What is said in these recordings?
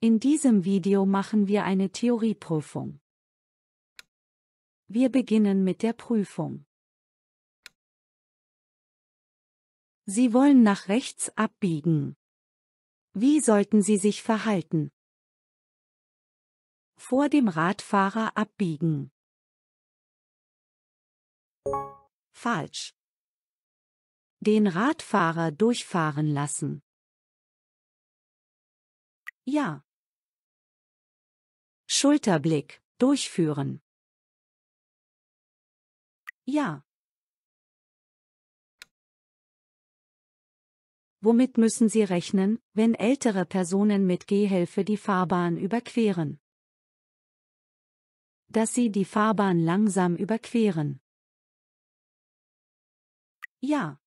In diesem Video machen wir eine Theorieprüfung. Wir beginnen mit der Prüfung. Sie wollen nach rechts abbiegen. Wie sollten Sie sich verhalten? Vor dem Radfahrer abbiegen. Falsch. Den Radfahrer durchfahren lassen. Ja. Schulterblick, durchführen. Ja. Womit müssen Sie rechnen, wenn ältere Personen mit Gehhilfe die Fahrbahn überqueren? Dass sie die Fahrbahn langsam überqueren. Ja.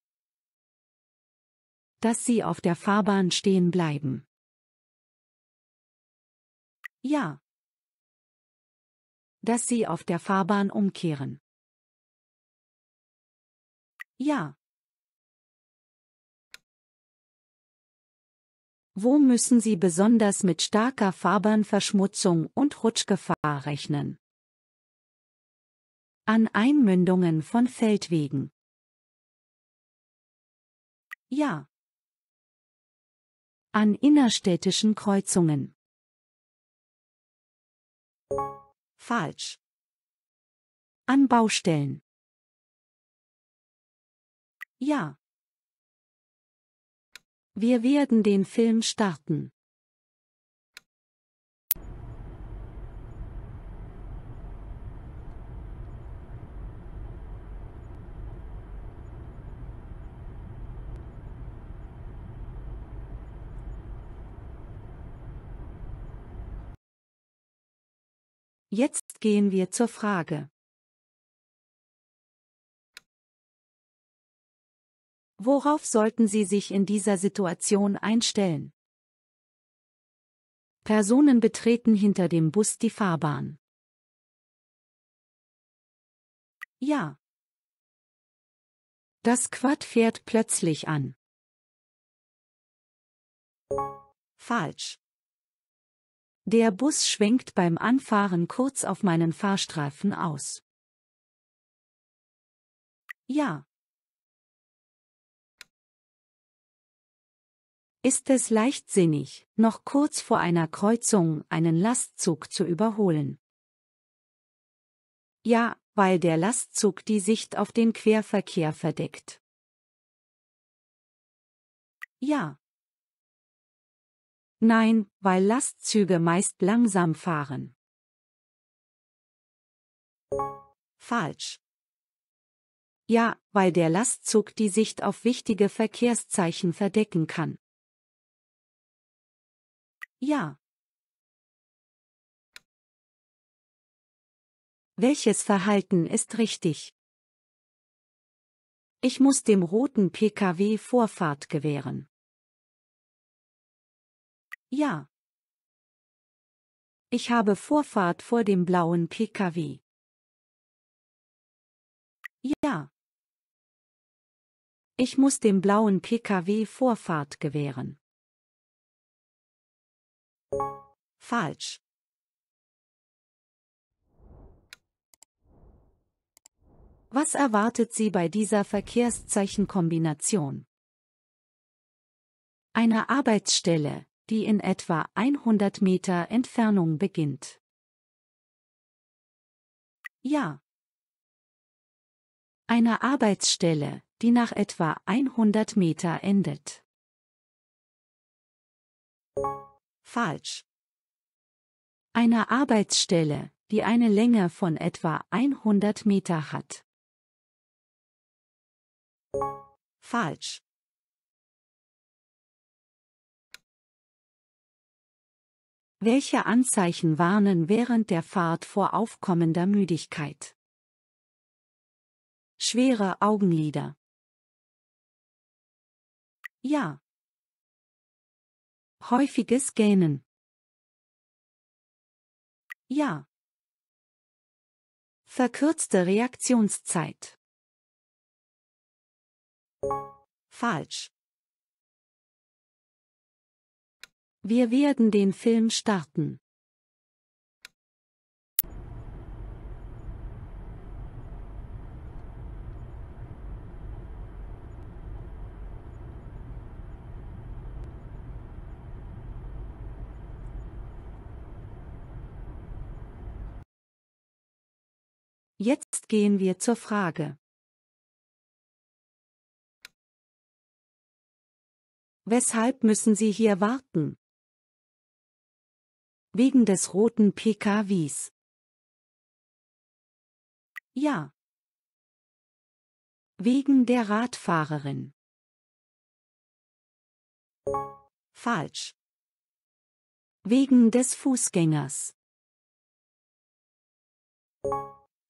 Dass sie auf der Fahrbahn stehen bleiben. Ja dass sie auf der Fahrbahn umkehren. Ja. Wo müssen Sie besonders mit starker Fahrbahnverschmutzung und Rutschgefahr rechnen? An Einmündungen von Feldwegen. Ja. An innerstädtischen Kreuzungen. Falsch. An Baustellen. Ja. Wir werden den Film starten. Jetzt gehen wir zur Frage. Worauf sollten Sie sich in dieser Situation einstellen? Personen betreten hinter dem Bus die Fahrbahn. Ja. Das Quad fährt plötzlich an. Falsch. Der Bus schwenkt beim Anfahren kurz auf meinen Fahrstreifen aus. Ja. Ist es leichtsinnig, noch kurz vor einer Kreuzung einen Lastzug zu überholen? Ja, weil der Lastzug die Sicht auf den Querverkehr verdeckt. Ja. Nein, weil Lastzüge meist langsam fahren. Falsch. Ja, weil der Lastzug die Sicht auf wichtige Verkehrszeichen verdecken kann. Ja. Welches Verhalten ist richtig? Ich muss dem roten Pkw Vorfahrt gewähren. Ja. Ich habe Vorfahrt vor dem blauen Pkw. Ja. Ich muss dem blauen Pkw Vorfahrt gewähren. Falsch. Was erwartet Sie bei dieser Verkehrszeichenkombination? Eine Arbeitsstelle, die in etwa 100 Meter Entfernung beginnt. Ja. Eine Arbeitsstelle, die nach etwa 100 Meter endet. Falsch. Eine Arbeitsstelle, die eine Länge von etwa 100 Meter hat. Falsch. Welche Anzeichen warnen während der Fahrt vor aufkommender Müdigkeit? Schwere Augenlider. Ja. Häufiges Gähnen. Ja. Verkürzte Reaktionszeit. Falsch. Wir werden den Film starten. Jetzt gehen wir zur Frage. Weshalb müssen Sie hier warten? Wegen des roten PKWs. Ja. Wegen der Radfahrerin. Falsch. Wegen des Fußgängers.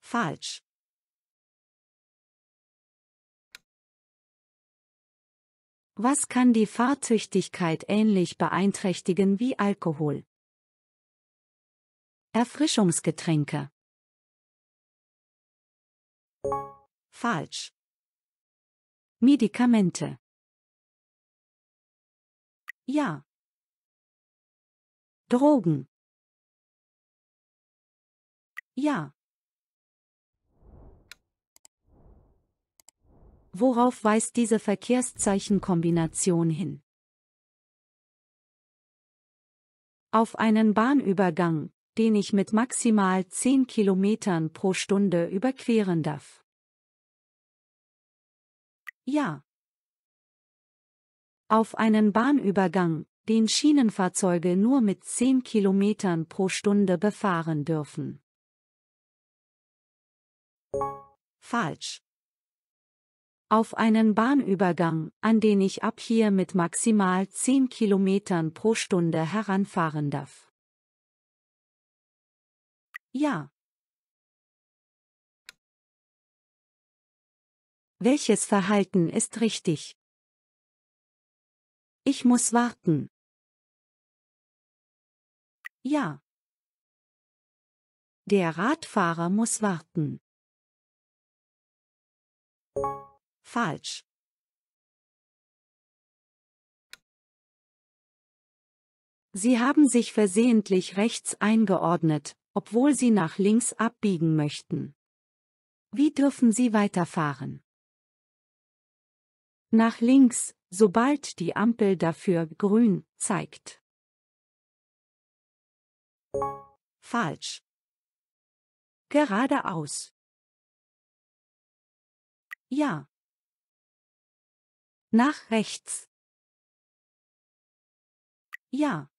Falsch. Was kann die Fahrtüchtigkeit ähnlich beeinträchtigen wie Alkohol? Erfrischungsgetränke. Falsch. Medikamente. Ja. Drogen. Ja. Worauf weist diese Verkehrszeichenkombination hin? Auf einen Bahnübergang den ich mit maximal 10 Kilometern pro Stunde überqueren darf. Ja. Auf einen Bahnübergang, den Schienenfahrzeuge nur mit 10 Kilometern pro Stunde befahren dürfen. Falsch. Auf einen Bahnübergang, an den ich ab hier mit maximal 10 Kilometern pro Stunde heranfahren darf. Ja. Welches Verhalten ist richtig? Ich muss warten. Ja. Der Radfahrer muss warten. Falsch. Sie haben sich versehentlich rechts eingeordnet obwohl sie nach links abbiegen möchten. Wie dürfen sie weiterfahren? Nach links, sobald die Ampel dafür grün zeigt. Falsch. Geradeaus. Ja. Nach rechts. Ja.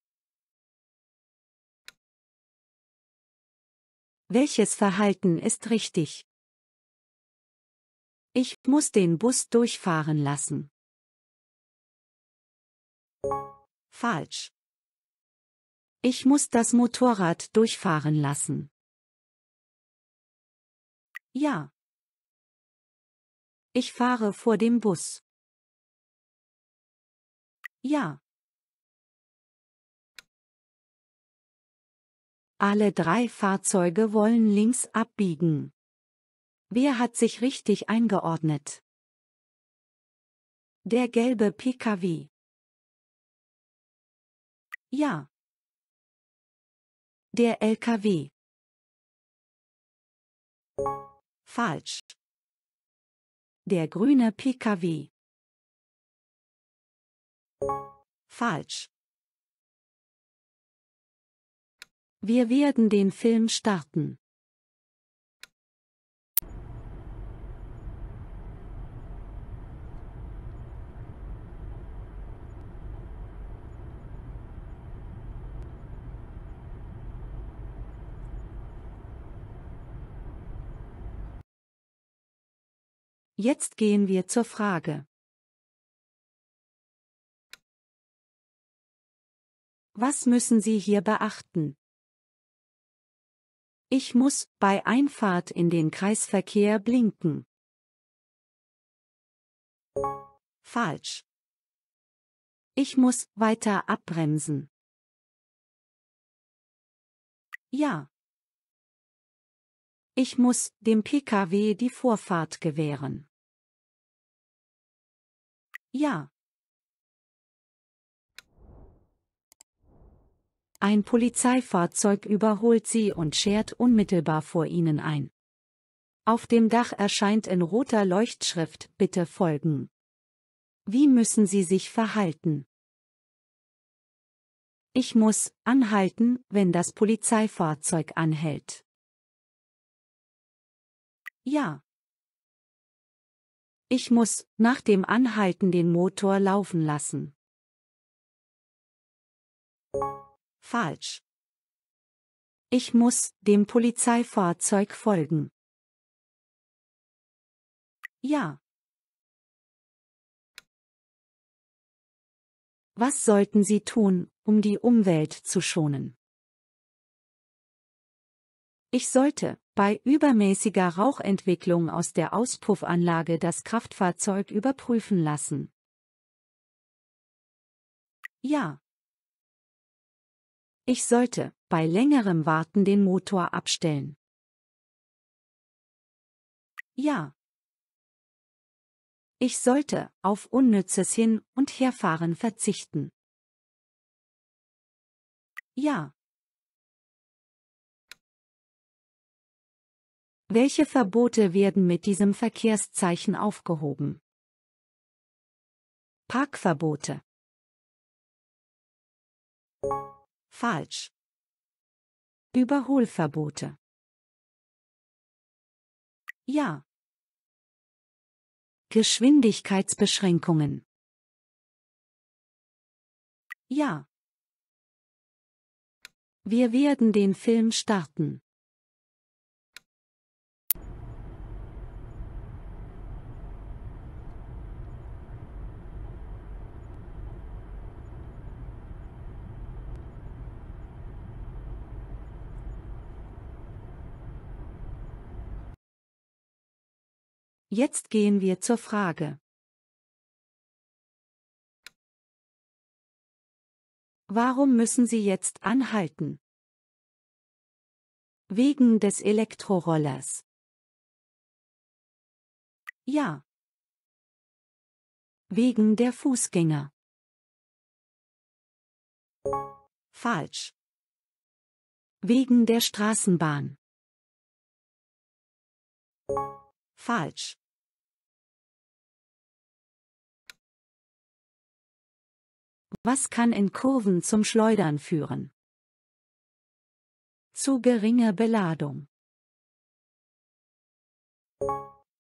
Welches Verhalten ist richtig? Ich muss den Bus durchfahren lassen. Falsch. Ich muss das Motorrad durchfahren lassen. Ja. Ich fahre vor dem Bus. Ja. Alle drei Fahrzeuge wollen links abbiegen. Wer hat sich richtig eingeordnet? Der gelbe PKW. Ja. Der LKW. Falsch. Der grüne PKW. Falsch. Wir werden den Film starten. Jetzt gehen wir zur Frage. Was müssen Sie hier beachten? Ich muss bei Einfahrt in den Kreisverkehr blinken. Falsch. Ich muss weiter abbremsen. Ja. Ich muss dem Pkw die Vorfahrt gewähren. Ja. Ein Polizeifahrzeug überholt sie und schert unmittelbar vor ihnen ein. Auf dem Dach erscheint in roter Leuchtschrift Bitte folgen. Wie müssen Sie sich verhalten? Ich muss anhalten, wenn das Polizeifahrzeug anhält. Ja. Ich muss nach dem Anhalten den Motor laufen lassen. Falsch. Ich muss dem Polizeifahrzeug folgen. Ja. Was sollten Sie tun, um die Umwelt zu schonen? Ich sollte, bei übermäßiger Rauchentwicklung aus der Auspuffanlage das Kraftfahrzeug überprüfen lassen. Ja. Ich sollte bei längerem Warten den Motor abstellen. Ja. Ich sollte auf unnützes Hin- und Herfahren verzichten. Ja. Welche Verbote werden mit diesem Verkehrszeichen aufgehoben? Parkverbote Falsch. Überholverbote. Ja. Geschwindigkeitsbeschränkungen. Ja. Wir werden den Film starten. Jetzt gehen wir zur Frage. Warum müssen Sie jetzt anhalten? Wegen des Elektrorollers. Ja. Wegen der Fußgänger. Falsch. Wegen der Straßenbahn. Falsch. Was kann in Kurven zum Schleudern führen? Zu geringe Beladung.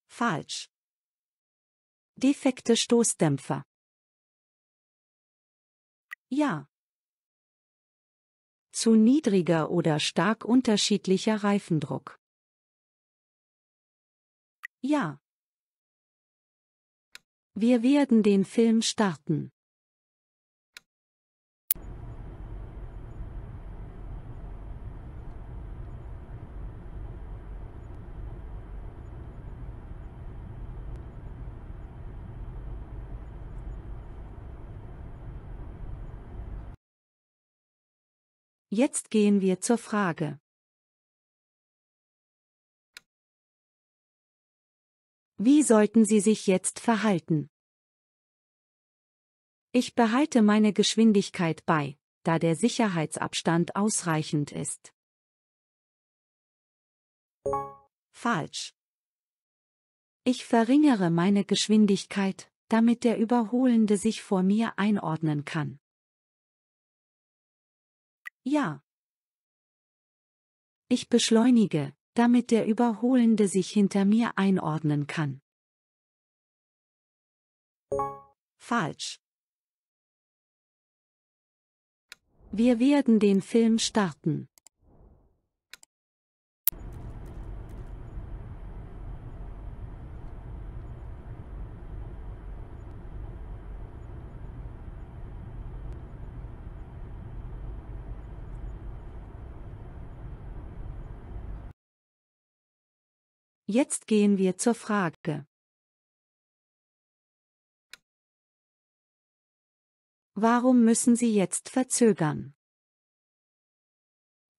Falsch. Defekte Stoßdämpfer. Ja. Zu niedriger oder stark unterschiedlicher Reifendruck. Ja. Wir werden den Film starten. Jetzt gehen wir zur Frage. Wie sollten Sie sich jetzt verhalten? Ich behalte meine Geschwindigkeit bei, da der Sicherheitsabstand ausreichend ist. Falsch. Ich verringere meine Geschwindigkeit, damit der Überholende sich vor mir einordnen kann. Ja. Ich beschleunige, damit der Überholende sich hinter mir einordnen kann. Falsch. Wir werden den Film starten. Jetzt gehen wir zur Frage. Warum müssen Sie jetzt verzögern?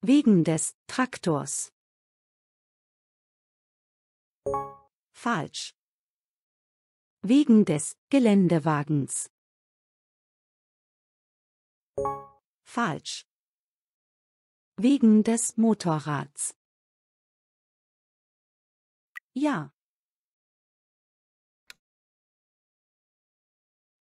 Wegen des Traktors. Falsch. Wegen des Geländewagens. Falsch. Wegen des Motorrads. Ja.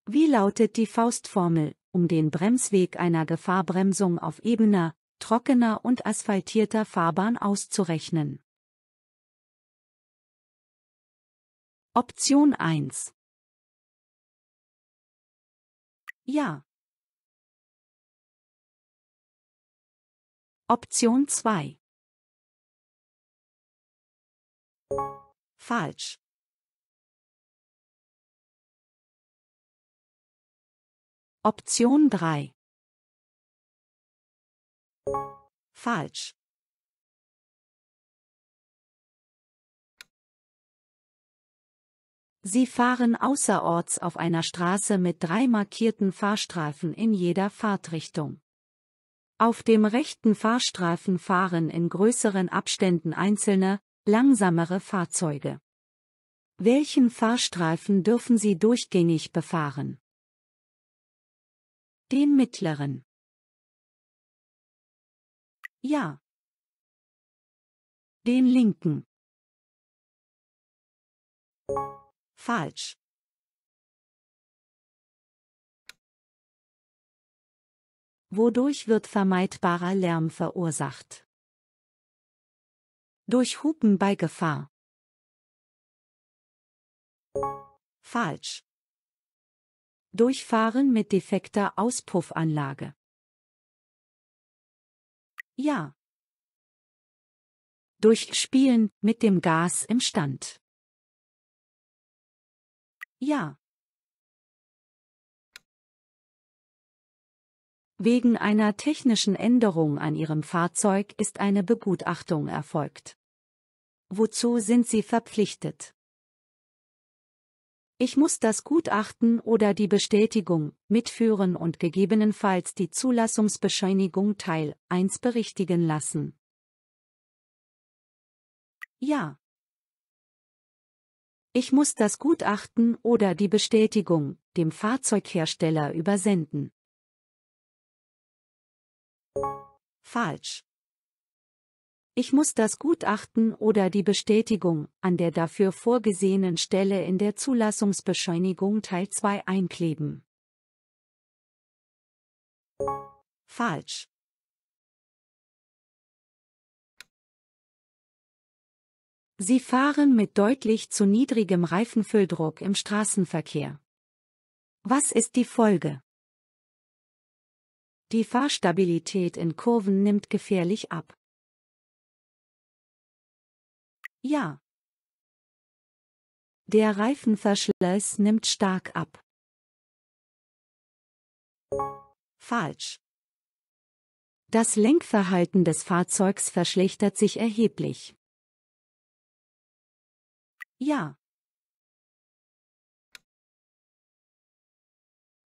Wie lautet die Faustformel, um den Bremsweg einer Gefahrbremsung auf ebener, trockener und asphaltierter Fahrbahn auszurechnen? Option 1 Ja. Option 2 Falsch. Option 3. Falsch. Sie fahren außerorts auf einer Straße mit drei markierten Fahrstreifen in jeder Fahrtrichtung. Auf dem rechten Fahrstreifen fahren in größeren Abständen einzelne, Langsamere Fahrzeuge. Welchen Fahrstreifen dürfen Sie durchgängig befahren? Den mittleren. Ja. Den linken. Falsch. Wodurch wird vermeidbarer Lärm verursacht? Durch Hupen bei Gefahr. Falsch. Durchfahren mit defekter Auspuffanlage. Ja. Durchspielen mit dem Gas im Stand. Ja. Wegen einer technischen Änderung an Ihrem Fahrzeug ist eine Begutachtung erfolgt. Wozu sind sie verpflichtet? Ich muss das Gutachten oder die Bestätigung mitführen und gegebenenfalls die Zulassungsbescheinigung Teil 1 berichtigen lassen. Ja. Ich muss das Gutachten oder die Bestätigung dem Fahrzeughersteller übersenden. Falsch. Ich muss das Gutachten oder die Bestätigung an der dafür vorgesehenen Stelle in der Zulassungsbescheinigung Teil 2 einkleben. Falsch. Sie fahren mit deutlich zu niedrigem Reifenfülldruck im Straßenverkehr. Was ist die Folge? Die Fahrstabilität in Kurven nimmt gefährlich ab. Ja. Der Reifenverschleiß nimmt stark ab. Falsch. Das Lenkverhalten des Fahrzeugs verschlechtert sich erheblich. Ja.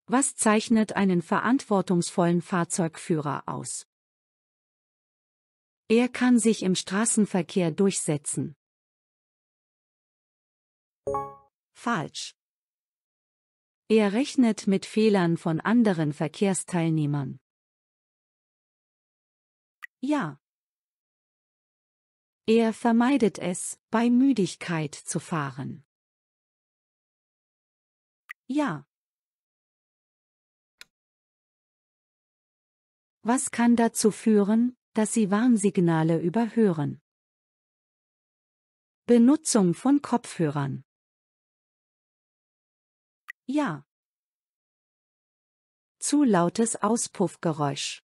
Was zeichnet einen verantwortungsvollen Fahrzeugführer aus? Er kann sich im Straßenverkehr durchsetzen. Falsch. Er rechnet mit Fehlern von anderen Verkehrsteilnehmern. Ja. Er vermeidet es, bei Müdigkeit zu fahren. Ja. Was kann dazu führen, dass Sie Warnsignale überhören? Benutzung von Kopfhörern ja. Zu lautes Auspuffgeräusch.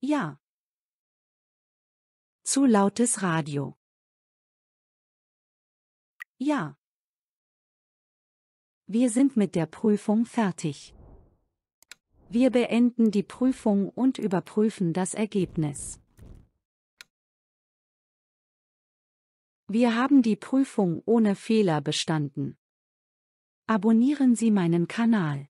Ja. Zu lautes Radio. Ja. Wir sind mit der Prüfung fertig. Wir beenden die Prüfung und überprüfen das Ergebnis. Wir haben die Prüfung ohne Fehler bestanden. Abonnieren Sie meinen Kanal.